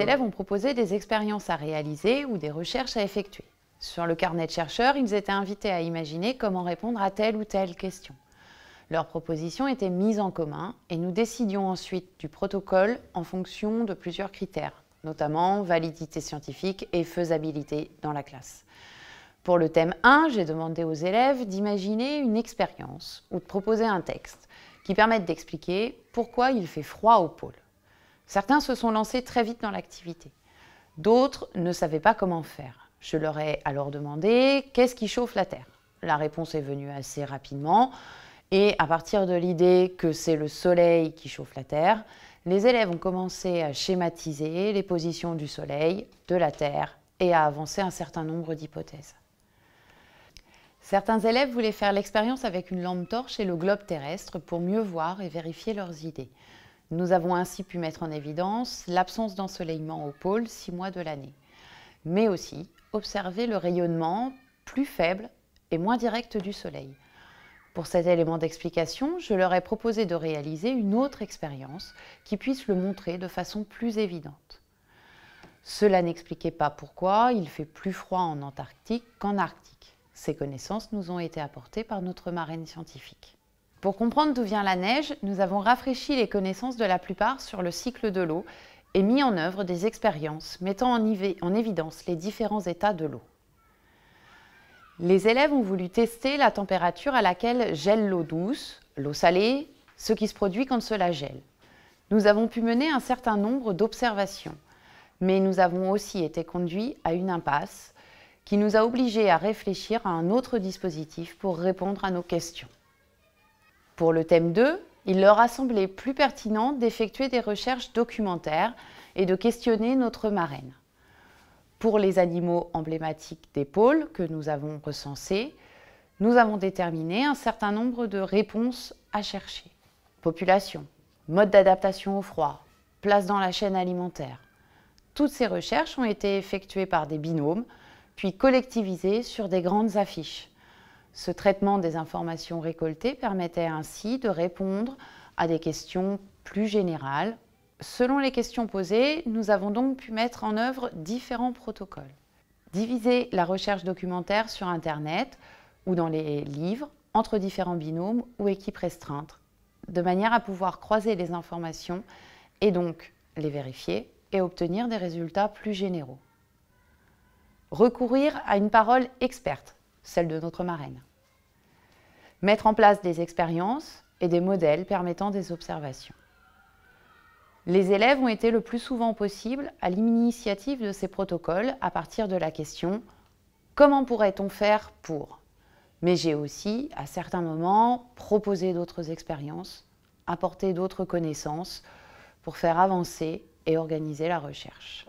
les élèves ont proposé des expériences à réaliser ou des recherches à effectuer. Sur le carnet de chercheurs, ils étaient invités à imaginer comment répondre à telle ou telle question. Leurs propositions étaient mises en commun et nous décidions ensuite du protocole en fonction de plusieurs critères, notamment validité scientifique et faisabilité dans la classe. Pour le thème 1, j'ai demandé aux élèves d'imaginer une expérience ou de proposer un texte qui permette d'expliquer pourquoi il fait froid au pôle. Certains se sont lancés très vite dans l'activité. D'autres ne savaient pas comment faire. Je leur ai alors demandé qu'est-ce qui chauffe la Terre. La réponse est venue assez rapidement. Et à partir de l'idée que c'est le soleil qui chauffe la Terre, les élèves ont commencé à schématiser les positions du soleil, de la Terre et à avancer un certain nombre d'hypothèses. Certains élèves voulaient faire l'expérience avec une lampe torche et le globe terrestre pour mieux voir et vérifier leurs idées. Nous avons ainsi pu mettre en évidence l'absence d'ensoleillement au pôle six mois de l'année, mais aussi observer le rayonnement plus faible et moins direct du soleil. Pour cet élément d'explication, je leur ai proposé de réaliser une autre expérience qui puisse le montrer de façon plus évidente. Cela n'expliquait pas pourquoi il fait plus froid en Antarctique qu'en Arctique. Ces connaissances nous ont été apportées par notre marraine scientifique. Pour comprendre d'où vient la neige, nous avons rafraîchi les connaissances de la plupart sur le cycle de l'eau et mis en œuvre des expériences mettant en, évidence les différents états de l'eau. Les élèves ont voulu tester la température à laquelle gèle l'eau douce, l'eau salée, ce qui se produit quand cela gèle. Nous avons pu mener un certain nombre d'observations, mais nous avons aussi été conduits à une impasse qui nous a obligés à réfléchir à un autre dispositif pour répondre à nos questions. Pour le thème 2, il leur a semblé plus pertinent d'effectuer des recherches documentaires et de questionner notre marraine. Pour les animaux emblématiques des pôles que nous avons recensés, nous avons déterminé un certain nombre de réponses à chercher. Population, mode d'adaptation au froid, place dans la chaîne alimentaire. Toutes ces recherches ont été effectuées par des binômes, puis collectivisées sur des grandes affiches. Ce traitement des informations récoltées permettait ainsi de répondre à des questions plus générales. Selon les questions posées, nous avons donc pu mettre en œuvre différents protocoles. Diviser la recherche documentaire sur Internet ou dans les livres entre différents binômes ou équipes restreintes, de manière à pouvoir croiser les informations et donc les vérifier et obtenir des résultats plus généraux. Recourir à une parole experte celle de notre marraine. Mettre en place des expériences et des modèles permettant des observations. Les élèves ont été le plus souvent possible à l'initiative de ces protocoles à partir de la question comment pourrait-on faire pour Mais j'ai aussi, à certains moments, proposé d'autres expériences, apporté d'autres connaissances pour faire avancer et organiser la recherche.